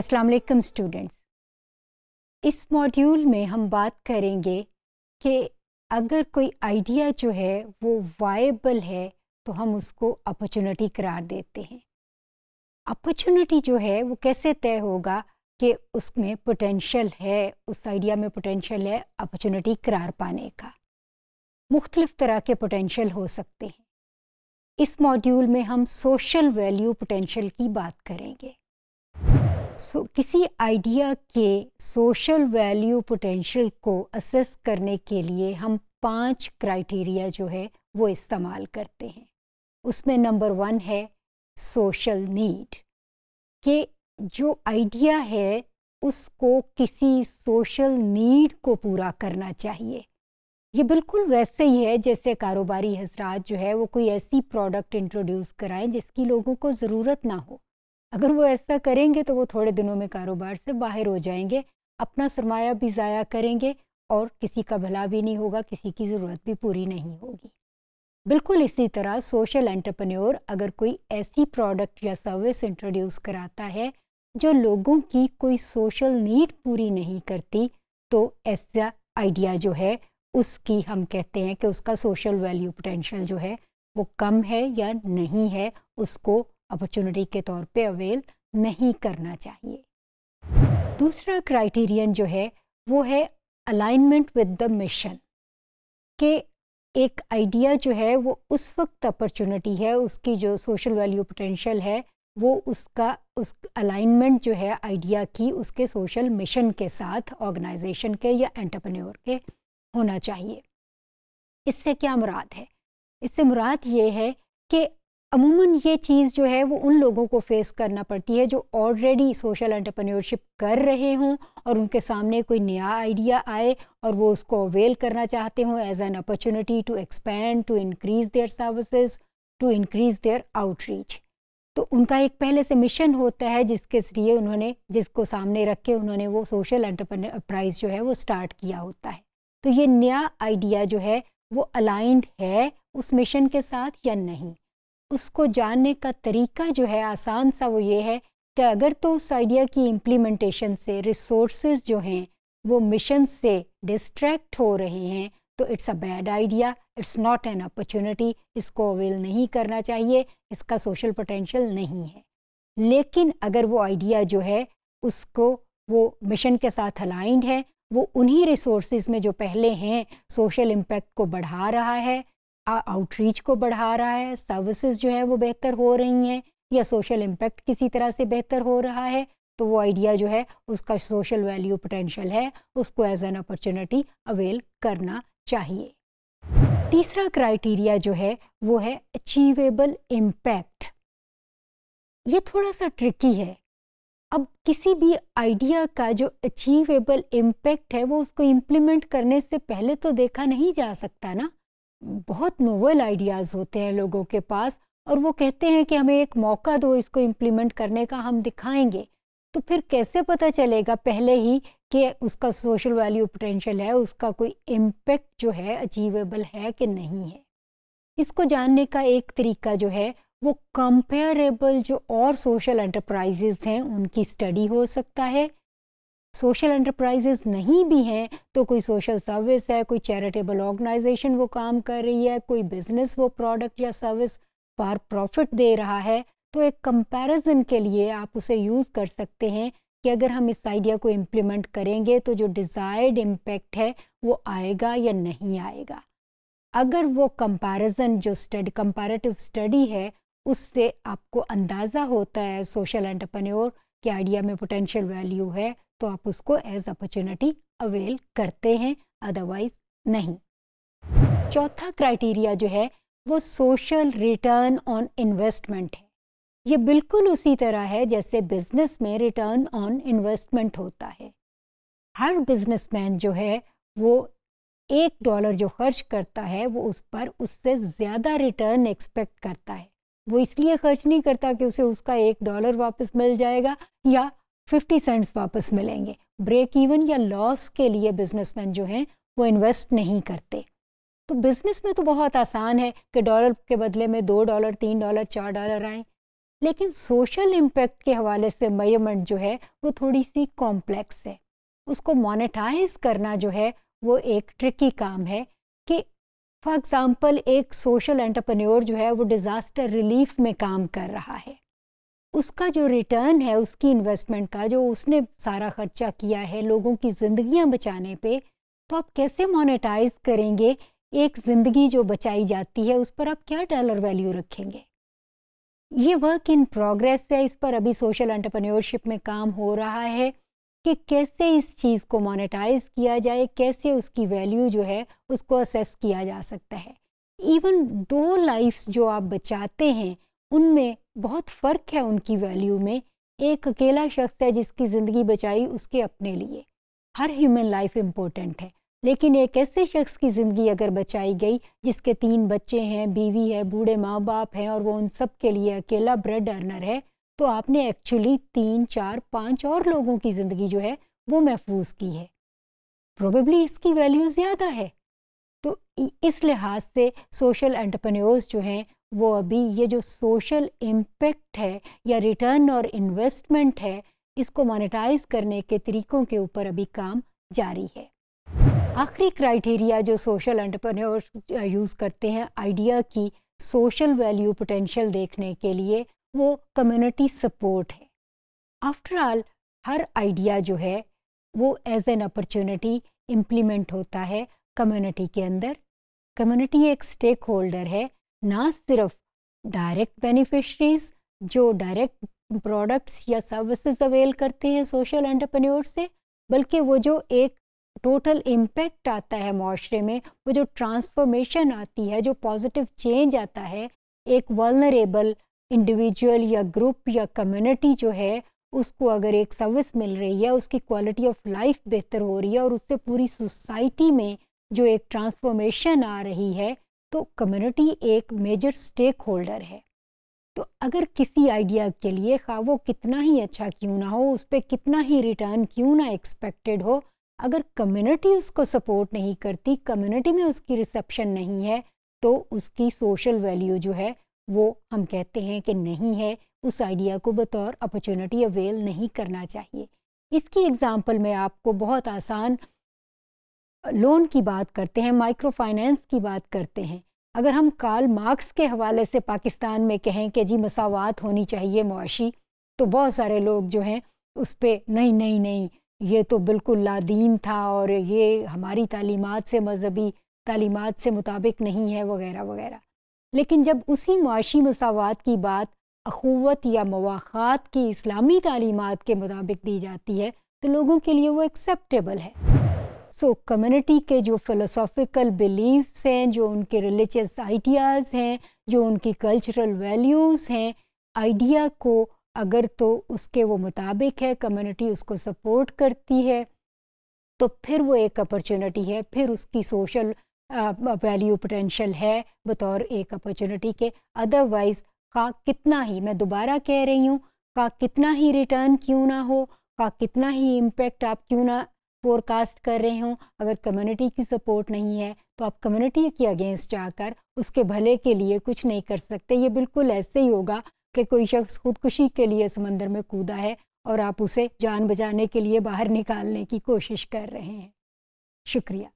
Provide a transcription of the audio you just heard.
अस्सलाम वालेकुम स्टूडेंट्स इस मॉड्यूल में हम बात करेंगे कि अगर कोई आइडिया जो है वो वायबल है तो हम उसको अपॉर्चुनिटी करार देते हैं अपॉर्चुनिटी जो है वो कैसे तय होगा कि उसमें पोटेंशल है उस आइडिया में पोटेंशल है अपॉर्चुनिटी करार पाने का मुख्तलिफ़ तरह के पोटेंशल हो सकते हैं इस मॉड्यूल में हम सोशल वैल्यू पोटेंशल की बात करेंगे सो so, किसी आइडिया के सोशल वैल्यू पोटेंशियल को असेस करने के लिए हम पांच क्राइटेरिया जो है वो इस्तेमाल करते हैं उसमें नंबर वन है सोशल नीड कि जो आइडिया है उसको किसी सोशल नीड को पूरा करना चाहिए ये बिल्कुल वैसे ही है जैसे कारोबारी हजरात जो है वो कोई ऐसी प्रोडक्ट इंट्रोड्यूस कराएं जिसकी लोगों को ज़रूरत ना हो अगर वो ऐसा करेंगे तो वो थोड़े दिनों में कारोबार से बाहर हो जाएंगे अपना सरमाया भी ज़ाया करेंगे और किसी का भला भी नहीं होगा किसी की ज़रूरत भी पूरी नहीं होगी बिल्कुल इसी तरह सोशल एंटरप्रेन्योर अगर कोई ऐसी प्रोडक्ट या सर्विस इंट्रोड्यूस कराता है जो लोगों की कोई सोशल नीड पूरी नहीं करती तो ऐसा आइडिया जो है उसकी हम कहते हैं कि उसका सोशल वैल्यू पोटेंशियल जो है वो कम है या नहीं है उसको अपॉर्चुनिटी के तौर पे अवेल नहीं करना चाहिए दूसरा क्राइटेरियन जो है वो है अलाइनमेंट विद द मिशन के एक आइडिया जो है वो उस वक्त अपॉर्चुनिटी है उसकी जो सोशल वैल्यू पोटेंशियल है वो उसका उस अलाइनमेंट जो है आइडिया की उसके सोशल मिशन के साथ ऑर्गेनाइजेशन के या एंटरप्रेन्योर के होना चाहिए इससे क्या मुराद है इससे मुराद ये है कि अमूमन ये चीज़ जो है वो उन लोगों को फेस करना पड़ती है जो ऑलरेडी सोशल एंटरप्रेन्योरशिप कर रहे हों और उनके सामने कोई नया आइडिया आए और वो उसको अवेल करना चाहते हों as an opportunity to expand to increase their services to increase their outreach तो उनका एक पहले से मिशन होता है जिसके जरिए उन्होंने जिसको सामने रख के उन्होंने वो सोशल एंटरप्राइज जो है वो स्टार्ट किया होता है तो ये नया आइडिया जो है वो अलाइंड है उस मिशन के साथ या नहीं उसको जानने का तरीका जो है आसान सा वो ये है कि अगर तो उस आइडिया की इम्प्लीमेंटेशन से रिसोर्स जो हैं वो मिशन से डिस्ट्रैक्ट हो रहे हैं तो it's a bad idea it's not an opportunity इसको अवेल नहीं करना चाहिए इसका सोशल पोटेंशियल नहीं है लेकिन अगर वो आइडिया जो है उसको वो मिशन के साथ अलाइंड है वो उन्हीं रिसोर्स में जो पहले हैं सोशल इम्पैक्ट को बढ़ा रहा है आउटरीच को बढ़ा रहा है सर्विसेज जो है वो बेहतर हो रही हैं या सोशल इम्पैक्ट किसी तरह से बेहतर हो रहा है तो वो आइडिया जो है उसका सोशल वैल्यू पोटेंशियल है उसको एज एन अपॉर्चुनिटी अवेल करना चाहिए तीसरा क्राइटेरिया जो है वो है अचीवेबल इम्पैक्ट ये थोड़ा सा ट्रिकी है अब किसी भी आइडिया का जो अचीवेबल इम्पैक्ट है वो उसको इम्प्लीमेंट करने से पहले तो देखा नहीं जा सकता ना बहुत नोवल आइडियाज़ होते हैं लोगों के पास और वो कहते हैं कि हमें एक मौका दो इसको इम्प्लीमेंट करने का हम दिखाएंगे तो फिर कैसे पता चलेगा पहले ही कि उसका सोशल वैल्यू पोटेंशियल है उसका कोई इम्पेक्ट जो है अचीवेबल है कि नहीं है इसको जानने का एक तरीका जो है वो कंपेरेबल जो और सोशल एंटरप्राइजेज हैं उनकी स्टडी हो सकता है सोशल एंटरप्राइजेस नहीं भी हैं तो कोई सोशल सर्विस है कोई चैरिटेबल ऑर्गेनाइजेशन वो काम कर रही है कोई बिजनेस वो प्रोडक्ट या सर्विस फॉर प्रॉफिट दे रहा है तो एक कंपैरिजन के लिए आप उसे यूज़ कर सकते हैं कि अगर हम इस आइडिया को इम्प्लीमेंट करेंगे तो जो डिज़ायर्ड इम्पेक्ट है वो आएगा या नहीं आएगा अगर वो कंपैरिजन जो स्टडी कंपैरेटिव स्टडी है उससे आपको अंदाज़ा होता है सोशल एंटरप्रेन्योर के आइडिया में पोटेंशियल वैल्यू है तो आप उसको एज अपॉर्चुनिटी अवेल करते हैं अदरवाइज नहीं चौथा क्राइटेरिया जो है वो सोशल रिटर्न ऑन इन्वेस्टमेंट है ये बिल्कुल उसी तरह है जैसे बिजनेस में रिटर्न ऑन इन्वेस्टमेंट होता है हर बिजनेसमैन जो है वो एक डॉलर जो खर्च करता है वो उस पर उससे ज़्यादा रिटर्न एक्सपेक्ट करता है वो इसलिए खर्च नहीं करता कि उसे उसका एक डॉलर वापस मिल जाएगा या फिफ्टी सेंट्स वापस मिलेंगे ब्रेक इवन या लॉस के लिए बिजनेसमैन जो हैं वो इन्वेस्ट नहीं करते तो बिजनेस में तो बहुत आसान है कि डॉलर के बदले में दो डॉलर तीन डॉलर चार डॉलर आए लेकिन सोशल इम्पैक्ट के हवाले से मयमेंट जो है वो थोड़ी सी कॉम्प्लेक्स है उसको मोनेटाइज करना जो है वो एक ट्रिकी काम है कि फॉर एग्ज़ाम्पल एक सोशल एंटरप्रेन्योर जो है वो डिज़ास्टर रिलीफ में काम कर रहा है उसका जो रिटर्न है उसकी इन्वेस्टमेंट का जो उसने सारा खर्चा किया है लोगों की ज़िंदगियां बचाने पे तो आप कैसे मोनेटाइज करेंगे एक ज़िंदगी जो बचाई जाती है उस पर आप क्या डॉलर वैल्यू रखेंगे ये वर्क इन प्रोग्रेस है इस पर अभी सोशल एंटरप्रेन्योरशिप में काम हो रहा है कि कैसे इस चीज़ को मोनेटाइज किया जाए कैसे उसकी वैल्यू जो है उसको असेस किया जा सकता है इवन दो लाइफ्स जो आप बचाते हैं उनमें बहुत फ़र्क है उनकी वैल्यू में एक अकेला शख्स है जिसकी ज़िंदगी बचाई उसके अपने लिए हर ह्यूमन लाइफ इम्पोर्टेंट है लेकिन एक ऐसे शख्स की ज़िंदगी अगर बचाई गई जिसके तीन बच्चे हैं बीवी है बूढ़े माँ बाप हैं और वो उन सब के लिए अकेला ब्रेड अर्नर है तो आपने एक्चुअली तीन चार पाँच और लोगों की ज़िंदगी जो है वो महफूज की है प्रोबेबली इसकी वैल्यू ज़्यादा है तो इस लिहाज से सोशल एंटरप्रेन्योर्स जो हैं वो अभी ये जो सोशल इम्पेक्ट है या रिटर्न और इन्वेस्टमेंट है इसको मोनेटाइज करने के तरीकों के ऊपर अभी काम जारी है आखिरी क्राइटेरिया जो सोशल एंटरप्रेन्योर यूज़ करते हैं आइडिया की सोशल वैल्यू पोटेंशियल देखने के लिए वो कम्युनिटी सपोर्ट है आफ्टर ऑल हर आइडिया जो है वो एज एन अपॉर्चुनिटी इम्प्लीमेंट होता है कम्युनिटी के अंदर कम्युनिटी एक स्टेक होल्डर है ना सिर्फ डायरेक्ट बेनिफिशरीज जो डायरेक्ट प्रोडक्ट्स या सर्विसेज अवेल करते हैं सोशल एंटरप्रेन्योर से बल्कि वो जो एक टोटल इम्पैक्ट आता है माशरे में वो जो ट्रांसफॉर्मेशन आती है जो पॉजिटिव चेंज आता है एक वर्नरेबल इंडिविजुअल या ग्रुप या कम्युनिटी जो है उसको अगर एक सर्विस मिल रही है उसकी क्वालिटी ऑफ लाइफ बेहतर हो रही है और उससे पूरी सोसाइटी में जो एक ट्रांसफॉर्मेशन आ रही है तो कम्युनिटी एक मेजर स्टेक होल्डर है तो अगर किसी आइडिया के लिए खा हाँ, वो कितना ही अच्छा क्यों ना हो उस पर कितना ही रिटर्न क्यों ना एक्सपेक्टेड हो अगर कम्युनिटी उसको सपोर्ट नहीं करती कम्युनिटी में उसकी रिसेप्शन नहीं है तो उसकी सोशल वैल्यू जो है वो हम कहते हैं कि नहीं है उस आइडिया को बतौर अपॉर्चुनिटी अवेल नहीं करना चाहिए इसकी एग्ज़ाम्पल मैं आपको बहुत आसान लोन की बात करते हैं माइक्रो फाइनेंस की बात करते हैं अगर हम काल मार्क्स के हवाले से पाकिस्तान में कहें कि जी मसावत होनी चाहिए मुआशी तो बहुत सारे लोग जो हैं उस पर नहीं नहीं नहीं ये तो बिल्कुल लादीन था और ये हमारी तालीमत से मजहबी तालीमत से मुताबिक नहीं है वगैरह वगैरह लेकिन जब उसी मुआशी मसावत की बात अखवत या मवाखात की इस्लामी तालीमत के मुताबिक दी जाती है तो लोगों के लिए वो एक्सेप्टेबल है सो so, कम्युनिटी के जो फ़िलोसॉफ़िकल बिलीव्स हैं जो उनके रिलीजियस आइडियाज़ हैं जो उनकी कल्चरल वैल्यूज़ हैं आइडिया को अगर तो उसके वो मुताबिक है कम्युनिटी उसको सपोर्ट करती है तो फिर वो एक अपॉर्चुनिटी है फिर उसकी सोशल वैल्यू पोटेंशल है बतौर एक अपॉर्चुनिटी के अदरवाइज़ का कितना ही मैं दोबारा कह रही हूँ का कितना ही रिटर्न क्यों ना हो का कितना ही इम्पेक्ट आप क्यों ना फोरकास्ट कर रहे हो अगर कम्युनिटी की सपोर्ट नहीं है तो आप कम्युनिटी के अगेंस्ट जाकर उसके भले के लिए कुछ नहीं कर सकते ये बिल्कुल ऐसे ही होगा कि कोई शख्स खुदकुशी के लिए समंदर में कूदा है और आप उसे जान बचाने के लिए बाहर निकालने की कोशिश कर रहे हैं शुक्रिया